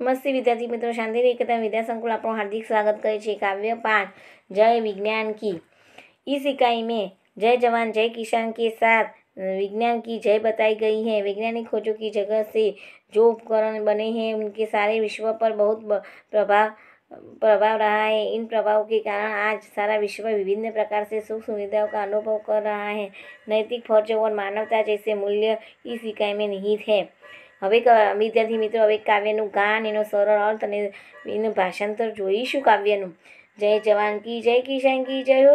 नमस्ते विद्यार्थी मित्रों शांति एकता विद्या संकुल आप हार्दिक स्वागत करे काव्य पाठ जय विज्ञान की इस इकाई में जय जवान जय किसान के साथ विज्ञान की जय बताई गई है वैज्ञानिक खोजों की जगह से जो उपकरण बने हैं उनके सारे विश्व पर बहुत प्रभाव प्रभाव रहा है इन प्रभाव के कारण आज सारा विश्व विभिन्न प्रकार से सुख सुविधाओं का अनुभव कर रहा है नैतिक फर्ज और मानवता जैसे मूल्य इस इकाई में निहित है અબે ક વિદ્યાર્થી મિત્રો હવે કાવ્યનું ગાન એનો સરળ અર્થ અને એનો ભાશન તો જોઈશું કાવ્યનું જય જવાન કી જય કીશન કી જય હો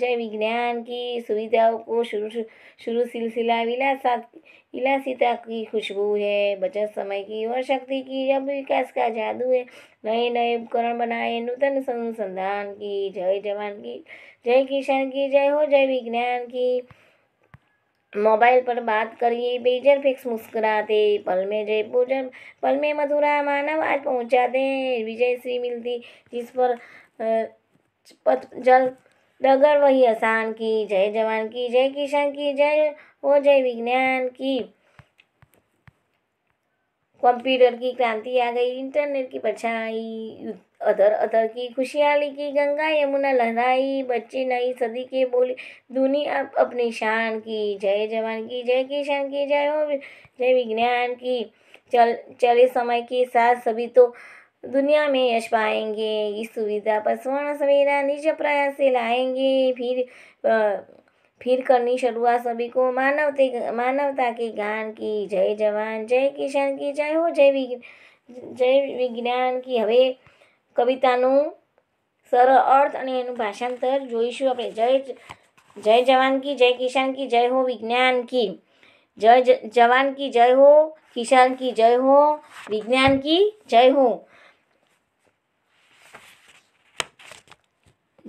જય વિજ્ઞાન કી સુવિધાઓ કો શુરુ શુરુ સીલસીલા હૈ વિલાસ હૈલા સીતા કી ખુશબુ હે બચત સમય કી યોશક્તિ કી યે કેસા જાદુ હે નય નય ઉપકરણ બનાય નૂતન સંसंधान કી જય જવાન કી જય કીશન કી જય હો જય વિજ્ઞાન કી मोबाइल पर बात करिए बेजर फिक्स मुस्कुराते पल में जयपुर जब पल में मथुरा मानव आज पहुँचाते विजय श्री मिलती जिस पर जल डगर वही आसान की जय जवान की जय किसान की जय हो जय विज्ञान की कंप्यूटर की क्रांति आ गई इंटरनेट की परछाई अदर अदर की खुशहाली की गंगा यमुना लहराई बच्चे नई सदी के बोली दुनिया अपनी शान की जय जवान की जय किसान की जय हो जय विज्ञान की चल चले समय के साथ सभी तो दुनिया में यश पाएंगे इस सुविधा पर स्वर्ण सवेरा निज प्रयास से लाएंगे फिर आ, फिर करनी शुरुआत सभी को मानवते मानवता के गान की जय जवान जय किसान की जय हो जय विज्ञान जय विज्ञान की हवे कविता નું સર અર્થ અને એનું ભાષાંતર જોઈશું આપણે જય જય જવાન કી જય કિસાન કી જય હો વિજ્ઞાન કી જય જવાન કી જય હો કિસાન કી જય હો વિજ્ઞાન કી જય હો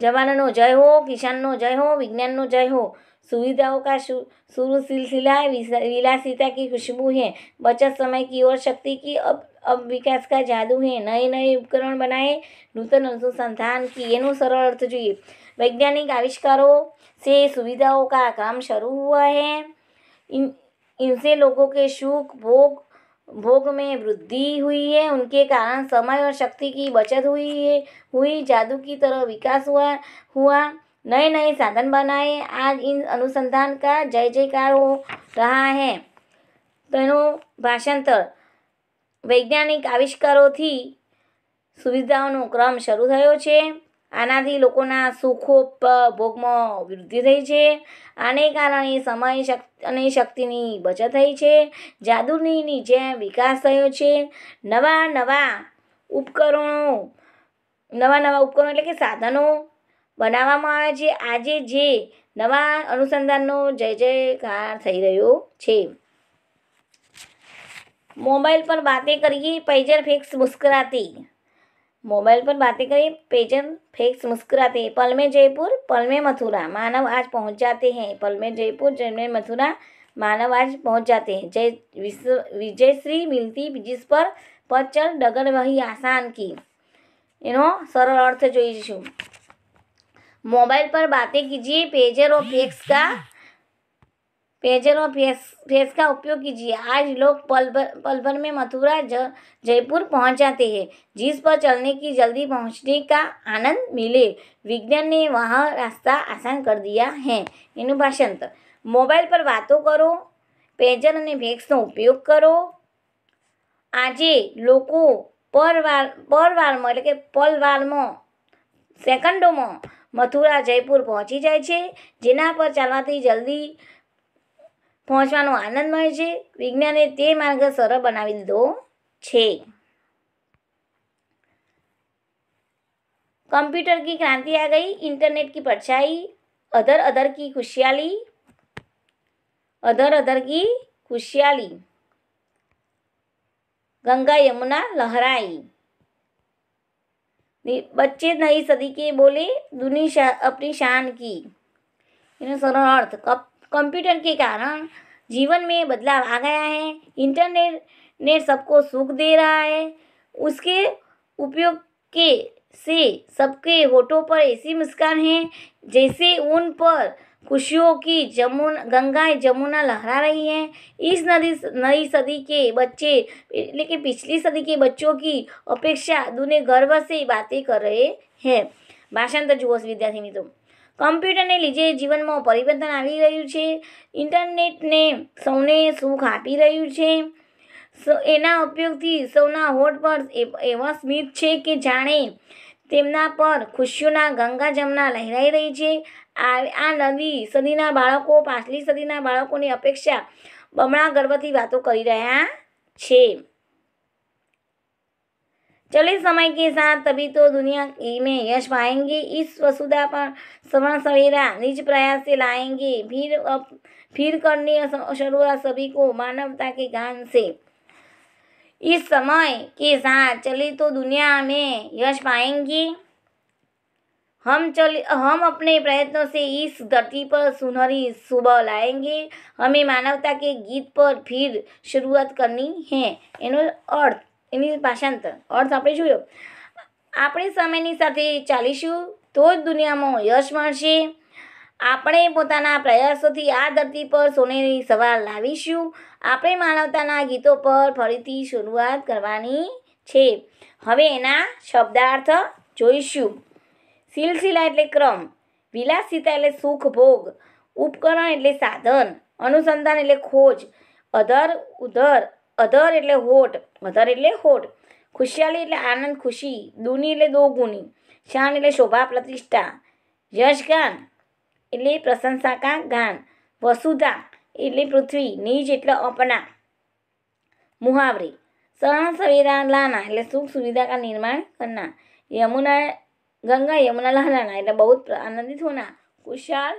જવાનો જય હો કિસાનનો જય હો વિજ્ઞાનનો જય હો સુવિધાઓ કા સુ સુરુ શિલસીલા વિલાસીતા કી ખુશ્બુ હે બચત સમય કી ઓર શક્તિ કી અબ अब विकास का जादू है नए नए उपकरण बनाए नूतन अनुसंधान की एनो सरल अर्थ જોઈએ वैज्ञानिक आविष्कारों से सुविधाओं का काम शुरू हुआ है इन इनसे लोगों के सुख भोग भोग में वृद्धि हुई है उनके कारण समय और शक्ति की बचत हुई है हुई जादू की तरह विकास हुआ हुआ नए नए साधन बनाए आज इन अनुसंधान का जय जयकार हो रहा है તેનું भाषांतर વૈજ્ઞાનિક આવિષ્કારોથી સુવિધાઓનો ક્રમ શરૂ થયો છે આનાથી લોકોના સુખોપભોગમાં વૃદ્ધિ થઈ છે આને કારણે સમય અને શક્તિની બચત થઈ છે જાદુની જેમ વિકાસ થયો છે નવા નવા ઉપકરણો નવા નવા ઉપકરણો એટલે કે સાધનો બનાવવામાં આવે છે આજે જે નવા અનુસંધાનનો જય જયકાર થઈ રહ્યો છે मोबाइल पर बातें करिए पेजर ફિક્સ मुस्कुराती मोबाइल पर बातें करिए पेजर फेक्स मुस्कुराती पल में जयपुर पल में मथुरा मानव आज पहुंच जाते हैं पल में जयपुर जय में मथुरा मानव आज पहुंच जाते हैं जय विजय श्री मिलती जिस पर पद चल डगर वही आसान की इनो सरल अर्थ जो मोबाइल पर बातें कीजिए पेजर और फेक्स का पेयजल और फेस फेस का उपयोग कीजिए आज लोग पलभर पलभर में मथुरा ज जयपुर पहुंच जाते हैं जिस पर चलने की जल्दी पहुंचने का आनंद मिले विज्ञान ने वह रास्ता आसान कर दिया है इन भाषांतर मोबाइल पर बातों करो पेयजल और फेस का उपयोग करो आज लोग पर वार पर वार के पल वार सेकंडों में मथुरा जयपुर पहुंची जाए जेना पर चलवा जल्दी પહોંચવાનો आनंद છે વિજ્ઞાને તે માર્ગ સરળ બનાવી દીધો कंप्यूटर की क्रांति आ गई इंटरनेट की परछाई अदर अदर की खुशियाली अदर अदर की खुशहाली गंगा यमुना लहराई बच्चे नई सदी के बोले दुनिया अपनी शान की इन्हें सरल अर्थ कब कंप्यूटर के कारण जीवन में बदलाव आ गया है इंटरनेट नेट सबको सुख दे रहा है उसके उपयोग के से सबके होठों पर ऐसी मुस्कान है जैसे उन पर खुशियों की जमुना गंगाएं जमुना लहरा रही हैं इस नदी नई सदी के बच्चे लेकिन पिछली सदी के बच्चों की अपेक्षा दुनिया गर्व से बातें कर रहे हैं भाषांतर जुवस विद्यार्थी मित्रों કમ્પ્યુટરને લીધે જીવનમાં પરિવર્તન આવી રહ્યું છે ઇન્ટરનેટને સૌને સુખ આપી રહ્યું છે એના ઉપયોગથી સૌના હોટ પર એવા સ્મિત છે કે જાણે તેમના પર ખુશીઓના ગંગા જમના લહેરાઈ રહી છે આ આ નવી સદીના બાળકો પાછલી સદીના બાળકોની અપેક્ષા બમણા ગર્વથી વાતો કરી રહ્યા છે चले समय के साथ तभी तो दुनिया में यश पाएंगे इस वसुधा पर समय सवेरा निज प्रयास से लाएंगे फिर अब फिर करने शुरुआत सभी को मानवता के गान से इस समय के साथ चले तो दुनिया में यश पाएंगे हम चल हम अपने प्रयत्नों से इस धरती पर सुनहरी सुबह लाएंगे हमें मानवता के गीत पर फिर शुरुआत करनी है इन अर्थ એની ભાષાંતર અર્થ આપણે જોયો આપણે સમયની સાથે ચાલીશું તો જ દુનિયામાં યશ મળશે આપણે પોતાના પ્રયાસોથી આ ધરતી પર સોનેરી સવાર લાવીશું આપણે માનવતાના ગીતો પર ફરીથી શરૂઆત કરવાની છે હવે એના શબ્દાર્થ જોઈશું સિલસિલા એટલે ક્રમ વિલાસિતા એટલે સુખ ભોગ ઉપકરણ એટલે સાધન અનુસંધાન એટલે ખોજ અધર ઉધર અધર એટલે હોઠ અધર એટલે હોઠ ખુશિયાલી એટલે આનંદ ખુશી દુની એટલે દો દોગુની શાન એટલે શોભા પ્રતિષ્ઠા યશગાન એટલે પ્રશંસાકા ગાન વસુધા એટલે પૃથ્વી નીજ એટલે અપના મુહાવરી સહન સવેરા લાના એટલે સુખ સુવિધા કા નિર્માણ કરના યમુના ગંગા યમુના લહરાના એટલે બહુ આનંદિત હોના ખુશાલ